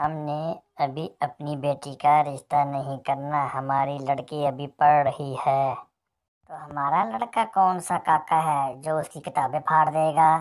हमने अभी अपनी बेटी का रिश्ता नहीं करना हमारी लड़की अभी पढ़ रही है तो हमारा लड़का कौन सा काका है जो उसकी किताबें फाड़ देगा